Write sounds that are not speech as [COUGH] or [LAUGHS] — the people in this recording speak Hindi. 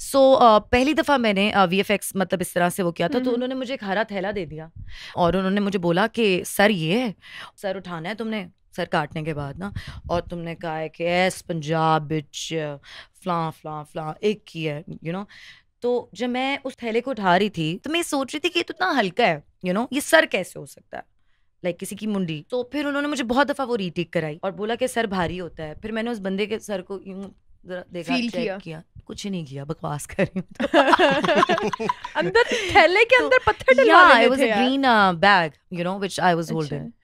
सो so, uh, पहली दफ़ा मैंने वी uh, मतलब इस तरह से वो किया था तो हम्म। उन्होंने मुझे एक हरा थैला दे दिया और उन्होंने मुझे बोला कि सर ये है सर उठाना है तुमने सर काटने के बाद ना और तुमने कहा है कि एस पंजाब बिच फ्लां फ्लां फ्लां एक की है यू you नो know? तो जब मैं उस थैले को उठा रही थी तो मैं सोच रही थी कि ये तो इतना हल्का है यू you नो know? ये सर कैसे हो सकता है लाइक किसी की मुंडी तो फिर उन्होंने मुझे बहुत दफ़ा वो रीटेक कराई और बोला कि सर भारी होता है फिर मैंने उस बंदे के सर को यूँ देखा किया, किया कुछ नहीं किया बकवास कर रही हूँ तो। [LAUGHS] अंदर थैले के अंदर पत्थर डलवा रहे थे green bag you know which I was holding